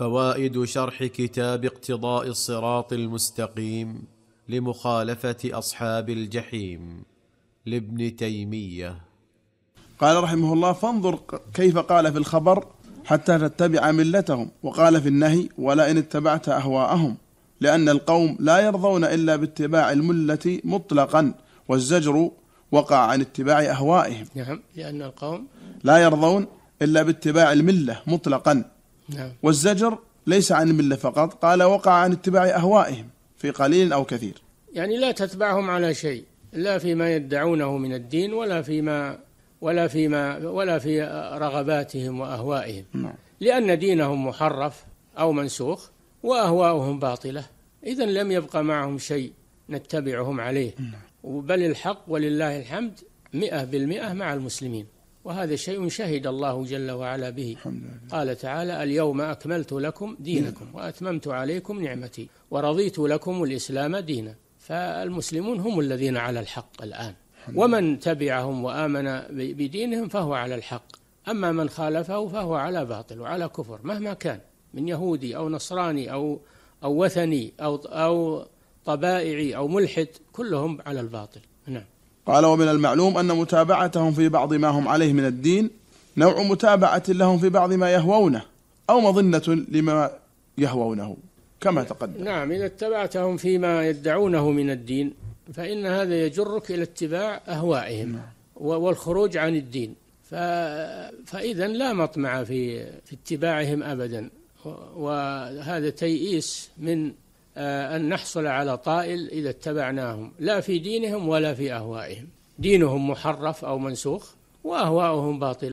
فوائد شرح كتاب اقتضاء الصراط المستقيم لمخالفه اصحاب الجحيم لابن تيميه قال رحمه الله فانظر كيف قال في الخبر حتى تتبع ملتهم وقال في النهي ولئن اتبعت اهواءهم لان القوم لا يرضون الا باتباع المله مطلقا والزجر وقع عن اتباع اهوائهم نعم لان القوم لا يرضون الا باتباع المله مطلقا نعم. والزجر ليس عن الملة فقط قال وقع عن اتباع أهوائهم في قليل أو كثير يعني لا تتبعهم على شيء لا فيما يدعونه من الدين ولا فيما ولا فيما ولا في رغباتهم وأهوائهم نعم. لأن دينهم محرف أو منسوخ وأهواؤهم باطلة إذا لم يبقى معهم شيء نتبعهم عليه نعم. بل الحق ولله الحمد مئة بالمئة مع المسلمين وهذا شيء شهد الله جل وعلا به قال تعالى اليوم أكملت لكم دينكم وأتممت عليكم نعمتي ورضيت لكم الإسلام دينا فالمسلمون هم الذين على الحق الآن ومن تبعهم وآمن بدينهم فهو على الحق أما من خالفه فهو على باطل وعلى كفر مهما كان من يهودي أو نصراني أو أو وثني أو أو طبائعي أو ملحد كلهم على الباطل نعم قال ومن المعلوم أن متابعتهم في بعض ما هم عليه من الدين نوع متابعة لهم في بعض ما يهوونه أو مظنة لما يهوونه كما تقدم نعم إذا اتبعتهم فيما يدعونه من الدين فإن هذا يجرك إلى اتباع أهوائهم نعم. والخروج عن الدين فإذا لا مطمع في, في اتباعهم أبدا وهذا تيئيس من آه، أن نحصل على طائل إذا اتبعناهم لا في دينهم ولا في أهوائهم دينهم محرف أو منسوخ وأهواؤهم باطلة